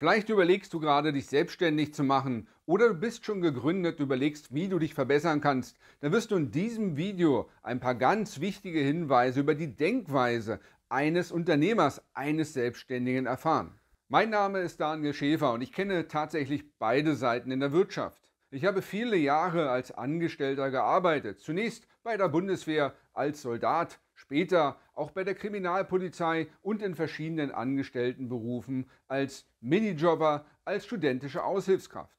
Vielleicht überlegst du gerade, dich selbstständig zu machen oder du bist schon gegründet, überlegst, wie du dich verbessern kannst. Dann wirst du in diesem Video ein paar ganz wichtige Hinweise über die Denkweise eines Unternehmers, eines Selbstständigen erfahren. Mein Name ist Daniel Schäfer und ich kenne tatsächlich beide Seiten in der Wirtschaft. Ich habe viele Jahre als Angestellter gearbeitet, zunächst bei der Bundeswehr als Soldat, später auch bei der Kriminalpolizei und in verschiedenen Angestelltenberufen als Minijobber, als studentische Aushilfskraft.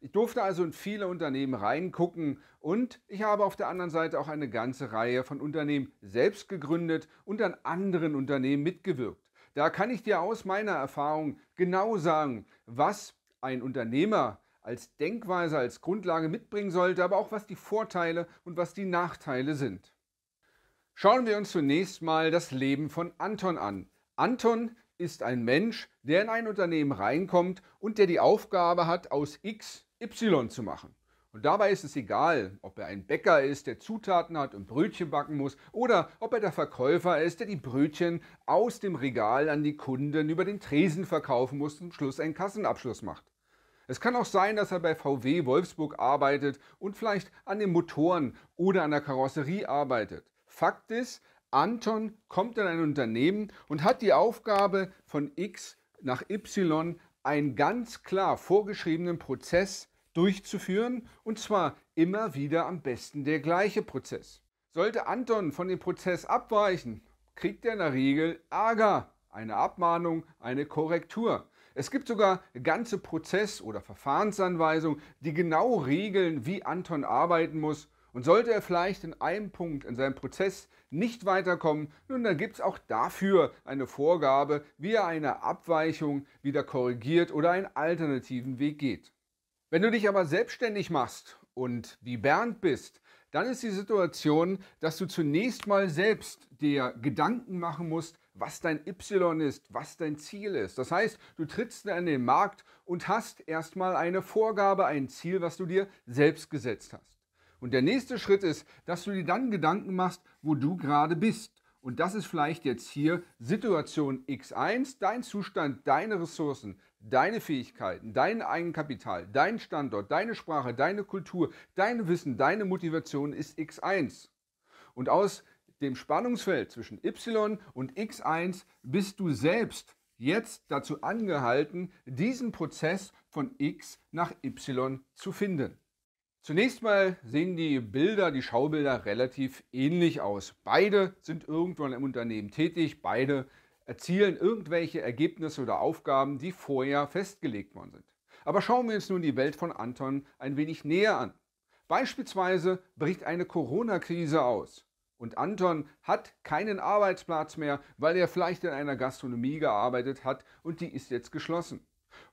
Ich durfte also in viele Unternehmen reingucken und ich habe auf der anderen Seite auch eine ganze Reihe von Unternehmen selbst gegründet und an anderen Unternehmen mitgewirkt. Da kann ich dir aus meiner Erfahrung genau sagen, was ein Unternehmer als Denkweise, als Grundlage mitbringen sollte, aber auch was die Vorteile und was die Nachteile sind. Schauen wir uns zunächst mal das Leben von Anton an. Anton ist ein Mensch, der in ein Unternehmen reinkommt und der die Aufgabe hat, aus X Y zu machen. Und dabei ist es egal, ob er ein Bäcker ist, der Zutaten hat und Brötchen backen muss, oder ob er der Verkäufer ist, der die Brötchen aus dem Regal an die Kunden über den Tresen verkaufen muss und am Schluss einen Kassenabschluss macht. Es kann auch sein, dass er bei VW Wolfsburg arbeitet und vielleicht an den Motoren oder an der Karosserie arbeitet. Fakt ist, Anton kommt in ein Unternehmen und hat die Aufgabe, von X nach Y einen ganz klar vorgeschriebenen Prozess durchzuführen, und zwar immer wieder am besten der gleiche Prozess. Sollte Anton von dem Prozess abweichen, kriegt er in der Regel Ärger, eine Abmahnung, eine Korrektur. Es gibt sogar ganze Prozess- oder Verfahrensanweisungen, die genau regeln, wie Anton arbeiten muss und sollte er vielleicht in einem Punkt in seinem Prozess nicht weiterkommen, nun dann gibt es auch dafür eine Vorgabe, wie er eine Abweichung wieder korrigiert oder einen alternativen Weg geht. Wenn du dich aber selbstständig machst und wie Bernd bist, dann ist die Situation, dass du zunächst mal selbst dir Gedanken machen musst, was dein Y ist, was dein Ziel ist. Das heißt, du trittst an den Markt und hast erstmal eine Vorgabe, ein Ziel, was du dir selbst gesetzt hast. Und der nächste Schritt ist, dass du dir dann Gedanken machst, wo du gerade bist. Und das ist vielleicht jetzt hier Situation X1, dein Zustand, deine Ressourcen, deine Fähigkeiten, dein Eigenkapital, dein Standort, deine Sprache, deine Kultur, dein Wissen, deine Motivation ist X1. Und aus dem Spannungsfeld zwischen Y und X1 bist du selbst jetzt dazu angehalten, diesen Prozess von X nach Y zu finden. Zunächst mal sehen die Bilder, die Schaubilder relativ ähnlich aus. Beide sind irgendwann im Unternehmen tätig, beide erzielen irgendwelche Ergebnisse oder Aufgaben, die vorher festgelegt worden sind. Aber schauen wir uns nun die Welt von Anton ein wenig näher an. Beispielsweise bricht eine Corona-Krise aus. Und Anton hat keinen Arbeitsplatz mehr, weil er vielleicht in einer Gastronomie gearbeitet hat und die ist jetzt geschlossen.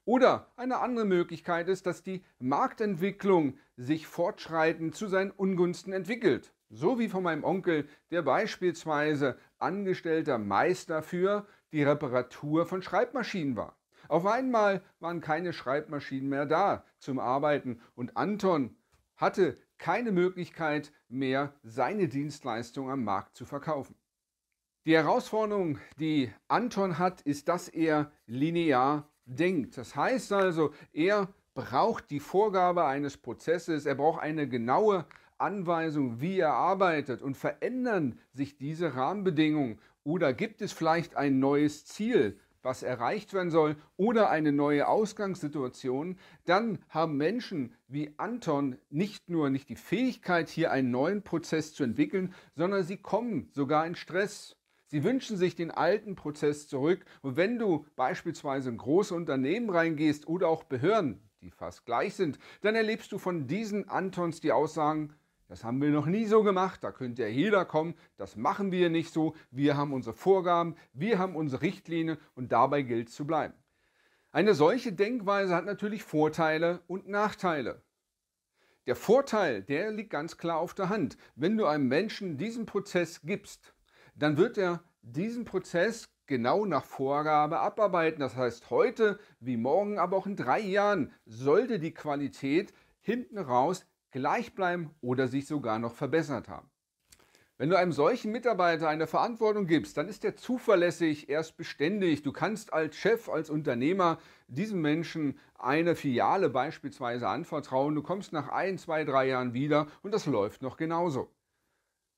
Oder eine andere Möglichkeit ist, dass die Marktentwicklung sich fortschreitend zu seinen Ungunsten entwickelt. So wie von meinem Onkel, der beispielsweise angestellter Meister für die Reparatur von Schreibmaschinen war. Auf einmal waren keine Schreibmaschinen mehr da zum Arbeiten und Anton hatte keine Möglichkeit mehr, seine Dienstleistung am Markt zu verkaufen. Die Herausforderung, die Anton hat, ist, dass er linear denkt. Das heißt also, er braucht die Vorgabe eines Prozesses, er braucht eine genaue Anweisung, wie er arbeitet und verändern sich diese Rahmenbedingungen oder gibt es vielleicht ein neues Ziel, was erreicht werden soll oder eine neue Ausgangssituation, dann haben Menschen wie Anton nicht nur nicht die Fähigkeit, hier einen neuen Prozess zu entwickeln, sondern sie kommen sogar in Stress. Sie wünschen sich den alten Prozess zurück. Und wenn du beispielsweise in große Unternehmen reingehst oder auch Behörden, die fast gleich sind, dann erlebst du von diesen Antons die Aussagen, das haben wir noch nie so gemacht, da könnte ja jeder kommen, das machen wir nicht so, wir haben unsere Vorgaben, wir haben unsere Richtlinie und dabei gilt zu bleiben. Eine solche Denkweise hat natürlich Vorteile und Nachteile. Der Vorteil, der liegt ganz klar auf der Hand. Wenn du einem Menschen diesen Prozess gibst, dann wird er diesen Prozess genau nach Vorgabe abarbeiten. Das heißt, heute wie morgen, aber auch in drei Jahren sollte die Qualität hinten raus gleich bleiben oder sich sogar noch verbessert haben. Wenn du einem solchen Mitarbeiter eine Verantwortung gibst, dann ist er zuverlässig, er ist beständig. Du kannst als Chef, als Unternehmer diesem Menschen eine Filiale beispielsweise anvertrauen. Du kommst nach ein, zwei, drei Jahren wieder und das läuft noch genauso.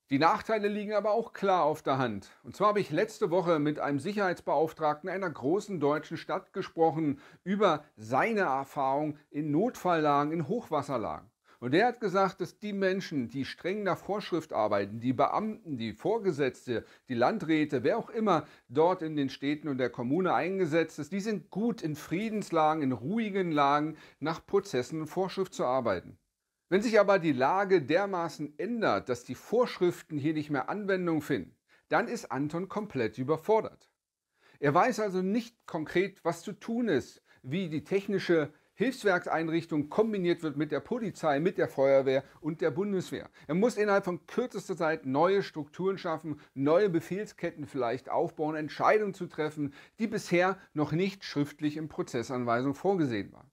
Die Nachteile liegen aber auch klar auf der Hand. Und zwar habe ich letzte Woche mit einem Sicherheitsbeauftragten einer großen deutschen Stadt gesprochen über seine Erfahrung in Notfalllagen, in Hochwasserlagen. Und er hat gesagt, dass die Menschen, die streng nach Vorschrift arbeiten, die Beamten, die Vorgesetzte, die Landräte, wer auch immer dort in den Städten und der Kommune eingesetzt ist, die sind gut in Friedenslagen, in ruhigen Lagen nach Prozessen und Vorschrift zu arbeiten. Wenn sich aber die Lage dermaßen ändert, dass die Vorschriften hier nicht mehr Anwendung finden, dann ist Anton komplett überfordert. Er weiß also nicht konkret, was zu tun ist, wie die technische Hilfswerkseinrichtung kombiniert wird mit der Polizei, mit der Feuerwehr und der Bundeswehr. Er muss innerhalb von kürzester Zeit neue Strukturen schaffen, neue Befehlsketten vielleicht aufbauen, Entscheidungen zu treffen, die bisher noch nicht schriftlich in Prozessanweisung vorgesehen waren.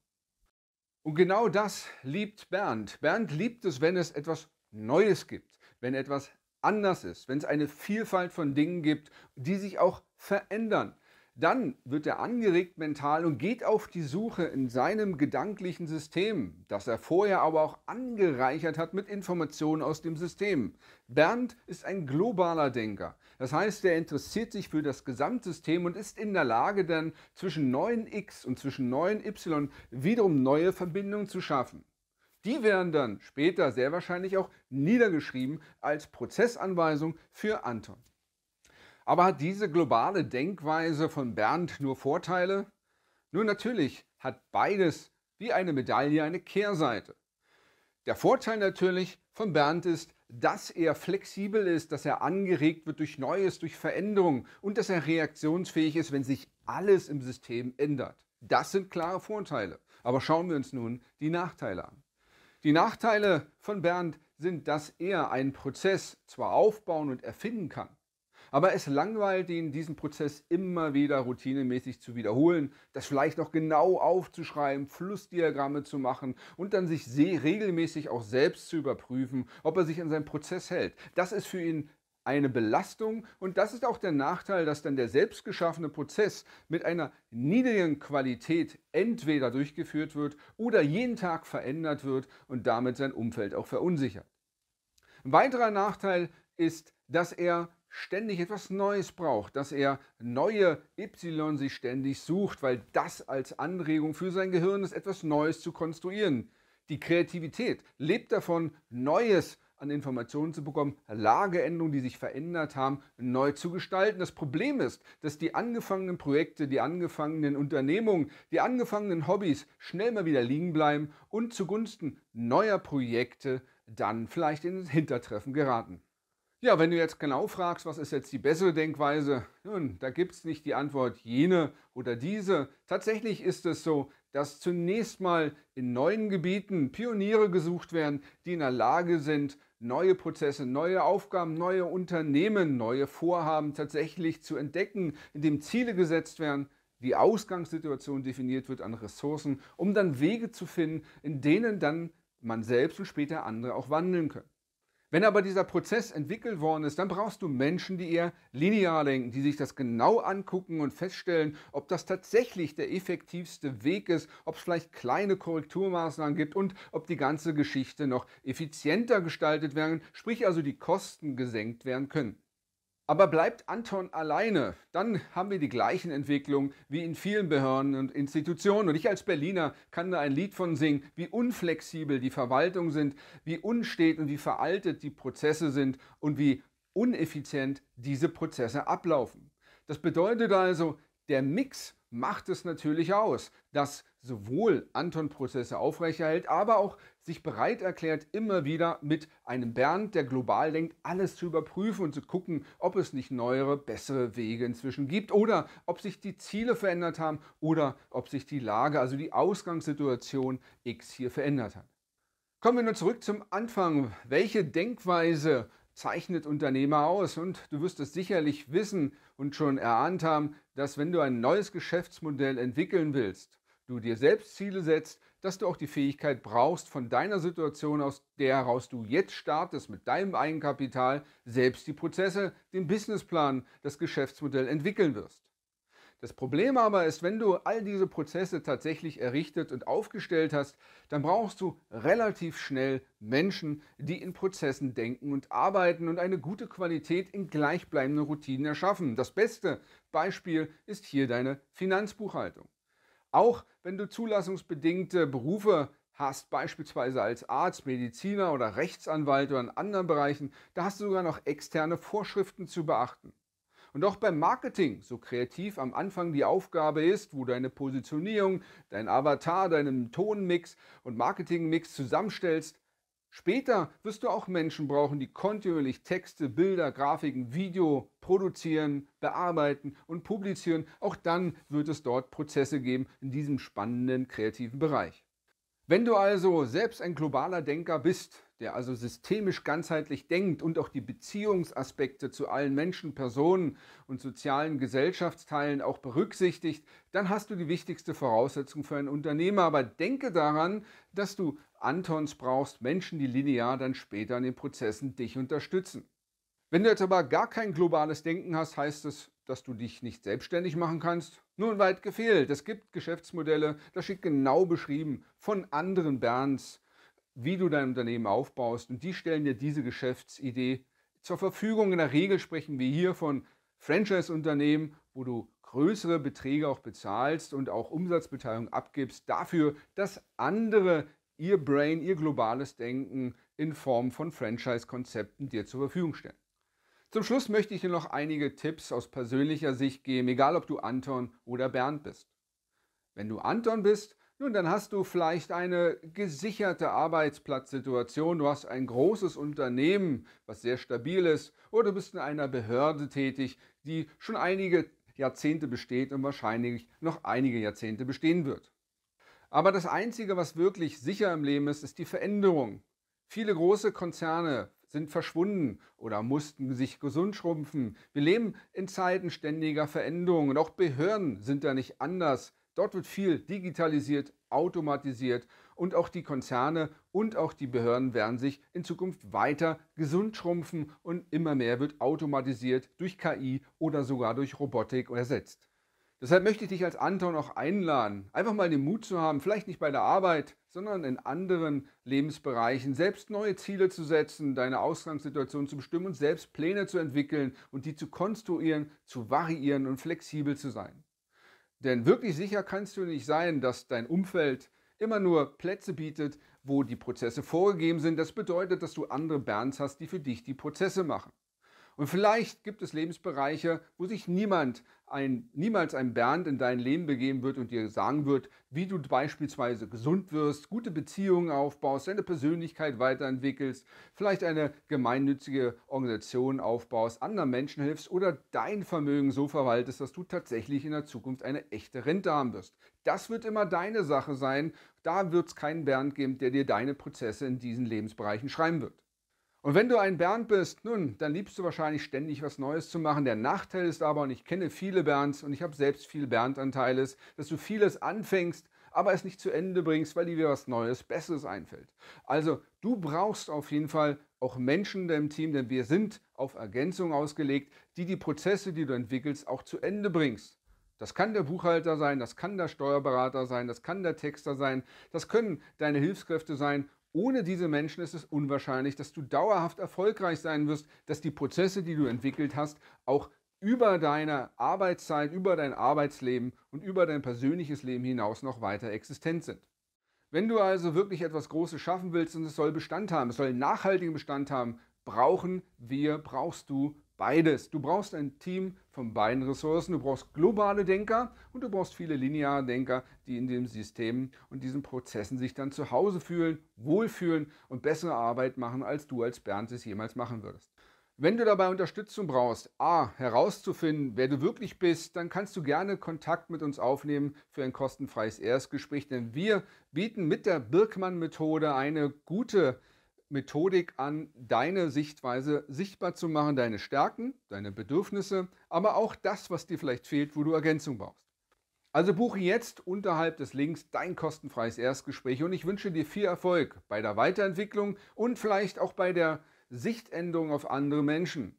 Und genau das liebt Bernd. Bernd liebt es, wenn es etwas Neues gibt, wenn etwas anders ist, wenn es eine Vielfalt von Dingen gibt, die sich auch verändern. Dann wird er angeregt mental und geht auf die Suche in seinem gedanklichen System, das er vorher aber auch angereichert hat mit Informationen aus dem System. Bernd ist ein globaler Denker. Das heißt, er interessiert sich für das Gesamtsystem und ist in der Lage, dann zwischen neuen X und zwischen neuen Y wiederum neue Verbindungen zu schaffen. Die werden dann später sehr wahrscheinlich auch niedergeschrieben als Prozessanweisung für Anton. Aber hat diese globale Denkweise von Bernd nur Vorteile? Nun natürlich hat beides wie eine Medaille eine Kehrseite. Der Vorteil natürlich von Bernd ist, dass er flexibel ist, dass er angeregt wird durch Neues, durch Veränderung und dass er reaktionsfähig ist, wenn sich alles im System ändert. Das sind klare Vorteile. Aber schauen wir uns nun die Nachteile an. Die Nachteile von Bernd sind, dass er einen Prozess zwar aufbauen und erfinden kann, aber es langweilt ihn, diesen Prozess immer wieder routinemäßig zu wiederholen, das vielleicht noch genau aufzuschreiben, Flussdiagramme zu machen und dann sich regelmäßig auch selbst zu überprüfen, ob er sich an seinen Prozess hält. Das ist für ihn eine Belastung und das ist auch der Nachteil, dass dann der selbstgeschaffene Prozess mit einer niedrigen Qualität entweder durchgeführt wird oder jeden Tag verändert wird und damit sein Umfeld auch verunsichert. Ein weiterer Nachteil ist, dass er ständig etwas Neues braucht, dass er neue Y sich ständig sucht, weil das als Anregung für sein Gehirn ist, etwas Neues zu konstruieren. Die Kreativität lebt davon, Neues an Informationen zu bekommen, Lageänderungen, die sich verändert haben, neu zu gestalten. Das Problem ist, dass die angefangenen Projekte, die angefangenen Unternehmungen, die angefangenen Hobbys schnell mal wieder liegen bleiben und zugunsten neuer Projekte dann vielleicht ins Hintertreffen geraten. Ja, wenn du jetzt genau fragst, was ist jetzt die bessere Denkweise, nun, da gibt es nicht die Antwort jene oder diese. Tatsächlich ist es so, dass zunächst mal in neuen Gebieten Pioniere gesucht werden, die in der Lage sind, neue Prozesse, neue Aufgaben, neue Unternehmen, neue Vorhaben tatsächlich zu entdecken, indem Ziele gesetzt werden, die Ausgangssituation definiert wird an Ressourcen, um dann Wege zu finden, in denen dann man selbst und später andere auch wandeln können. Wenn aber dieser Prozess entwickelt worden ist, dann brauchst du Menschen, die eher linear denken, die sich das genau angucken und feststellen, ob das tatsächlich der effektivste Weg ist, ob es vielleicht kleine Korrekturmaßnahmen gibt und ob die ganze Geschichte noch effizienter gestaltet werden, sprich also die Kosten gesenkt werden können. Aber bleibt Anton alleine, dann haben wir die gleichen Entwicklungen wie in vielen Behörden und Institutionen. Und ich als Berliner kann da ein Lied von singen, wie unflexibel die Verwaltungen sind, wie unstet und wie veraltet die Prozesse sind und wie uneffizient diese Prozesse ablaufen. Das bedeutet also, der Mix macht es natürlich aus, dass sowohl Anton-Prozesse aufrechterhält, aber auch sich bereit erklärt, immer wieder mit einem Bernd, der global denkt, alles zu überprüfen und zu gucken, ob es nicht neuere, bessere Wege inzwischen gibt oder ob sich die Ziele verändert haben oder ob sich die Lage, also die Ausgangssituation X hier verändert hat. Kommen wir nun zurück zum Anfang. Welche Denkweise zeichnet Unternehmer aus? Und du wirst es sicherlich wissen und schon erahnt haben, dass wenn du ein neues Geschäftsmodell entwickeln willst, du dir selbst Ziele setzt, dass du auch die Fähigkeit brauchst, von deiner Situation aus der heraus du jetzt startest mit deinem Eigenkapital, selbst die Prozesse, den Businessplan, das Geschäftsmodell entwickeln wirst. Das Problem aber ist, wenn du all diese Prozesse tatsächlich errichtet und aufgestellt hast, dann brauchst du relativ schnell Menschen, die in Prozessen denken und arbeiten und eine gute Qualität in gleichbleibenden Routinen erschaffen. Das beste Beispiel ist hier deine Finanzbuchhaltung. Auch wenn du zulassungsbedingte Berufe hast, beispielsweise als Arzt, Mediziner oder Rechtsanwalt oder in anderen Bereichen, da hast du sogar noch externe Vorschriften zu beachten. Und auch beim Marketing, so kreativ am Anfang die Aufgabe ist, wo deine Positionierung, dein Avatar, deinen Tonmix und Marketingmix zusammenstellst, Später wirst du auch Menschen brauchen, die kontinuierlich Texte, Bilder, Grafiken, Video produzieren, bearbeiten und publizieren. Auch dann wird es dort Prozesse geben in diesem spannenden kreativen Bereich. Wenn du also selbst ein globaler Denker bist, der also systemisch ganzheitlich denkt und auch die Beziehungsaspekte zu allen Menschen, Personen und sozialen Gesellschaftsteilen auch berücksichtigt, dann hast du die wichtigste Voraussetzung für einen Unternehmer. Aber denke daran, dass du Antons brauchst, Menschen, die linear dann später in den Prozessen dich unterstützen. Wenn du jetzt aber gar kein globales Denken hast, heißt es, dass du dich nicht selbstständig machen kannst? Nun weit gefehlt. Es gibt Geschäftsmodelle, das steht genau beschrieben von anderen Bernds wie du dein Unternehmen aufbaust. Und die stellen dir diese Geschäftsidee zur Verfügung. In der Regel sprechen wir hier von Franchise-Unternehmen, wo du größere Beträge auch bezahlst und auch Umsatzbeteiligung abgibst dafür, dass andere ihr Brain, ihr globales Denken in Form von Franchise-Konzepten dir zur Verfügung stellen. Zum Schluss möchte ich dir noch einige Tipps aus persönlicher Sicht geben, egal ob du Anton oder Bernd bist. Wenn du Anton bist, nun, dann hast du vielleicht eine gesicherte Arbeitsplatzsituation, du hast ein großes Unternehmen, was sehr stabil ist, oder du bist in einer Behörde tätig, die schon einige Jahrzehnte besteht und wahrscheinlich noch einige Jahrzehnte bestehen wird. Aber das Einzige, was wirklich sicher im Leben ist, ist die Veränderung. Viele große Konzerne sind verschwunden oder mussten sich gesund schrumpfen. Wir leben in Zeiten ständiger Veränderung und auch Behörden sind da nicht anders Dort wird viel digitalisiert, automatisiert und auch die Konzerne und auch die Behörden werden sich in Zukunft weiter gesund schrumpfen und immer mehr wird automatisiert durch KI oder sogar durch Robotik ersetzt. Deshalb möchte ich dich als Anton auch einladen, einfach mal den Mut zu haben, vielleicht nicht bei der Arbeit, sondern in anderen Lebensbereichen selbst neue Ziele zu setzen, deine Ausgangssituation zu bestimmen und selbst Pläne zu entwickeln und die zu konstruieren, zu variieren und flexibel zu sein. Denn wirklich sicher kannst du nicht sein, dass dein Umfeld immer nur Plätze bietet, wo die Prozesse vorgegeben sind. Das bedeutet, dass du andere Bands hast, die für dich die Prozesse machen. Und vielleicht gibt es Lebensbereiche, wo sich niemand ein, niemals ein Bernd in dein Leben begeben wird und dir sagen wird, wie du beispielsweise gesund wirst, gute Beziehungen aufbaust, deine Persönlichkeit weiterentwickelst, vielleicht eine gemeinnützige Organisation aufbaust, anderen Menschen hilfst oder dein Vermögen so verwaltest, dass du tatsächlich in der Zukunft eine echte Rente haben wirst. Das wird immer deine Sache sein. Da wird es keinen Bernd geben, der dir deine Prozesse in diesen Lebensbereichen schreiben wird. Und wenn du ein Bernd bist, nun, dann liebst du wahrscheinlich ständig was Neues zu machen. Der Nachteil ist aber, und ich kenne viele Bernds und ich habe selbst viel Bernd-Anteiles, dass du vieles anfängst, aber es nicht zu Ende bringst, weil dir was Neues, Besseres einfällt. Also du brauchst auf jeden Fall auch Menschen in deinem Team, denn wir sind auf Ergänzung ausgelegt, die die Prozesse, die du entwickelst, auch zu Ende bringst. Das kann der Buchhalter sein, das kann der Steuerberater sein, das kann der Texter sein, das können deine Hilfskräfte sein ohne diese Menschen ist es unwahrscheinlich, dass du dauerhaft erfolgreich sein wirst, dass die Prozesse, die du entwickelt hast, auch über deine Arbeitszeit, über dein Arbeitsleben und über dein persönliches Leben hinaus noch weiter existent sind. Wenn du also wirklich etwas Großes schaffen willst und es soll Bestand haben, es soll einen nachhaltigen Bestand haben, brauchen wir, brauchst du beides. Du brauchst ein Team von beiden Ressourcen. Du brauchst globale Denker und du brauchst viele lineare Denker, die in dem System und diesen Prozessen sich dann zu Hause fühlen, wohlfühlen und bessere Arbeit machen, als du als Bernd es jemals machen würdest. Wenn du dabei Unterstützung brauchst, a, herauszufinden, wer du wirklich bist, dann kannst du gerne Kontakt mit uns aufnehmen für ein kostenfreies Erstgespräch, denn wir bieten mit der Birkmann-Methode eine gute Methodik an, deine Sichtweise sichtbar zu machen, deine Stärken, deine Bedürfnisse, aber auch das, was dir vielleicht fehlt, wo du Ergänzung brauchst. Also buche jetzt unterhalb des Links dein kostenfreies Erstgespräch und ich wünsche dir viel Erfolg bei der Weiterentwicklung und vielleicht auch bei der Sichtänderung auf andere Menschen.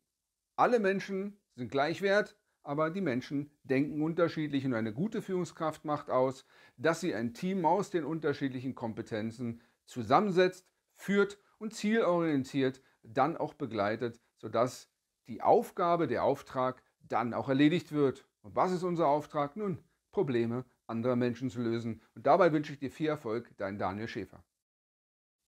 Alle Menschen sind gleichwert, aber die Menschen denken unterschiedlich und eine gute Führungskraft macht aus, dass sie ein Team aus den unterschiedlichen Kompetenzen zusammensetzt, führt und zielorientiert dann auch begleitet, sodass die Aufgabe, der Auftrag dann auch erledigt wird. Und was ist unser Auftrag? Nun, Probleme anderer Menschen zu lösen. Und dabei wünsche ich dir viel Erfolg, dein Daniel Schäfer.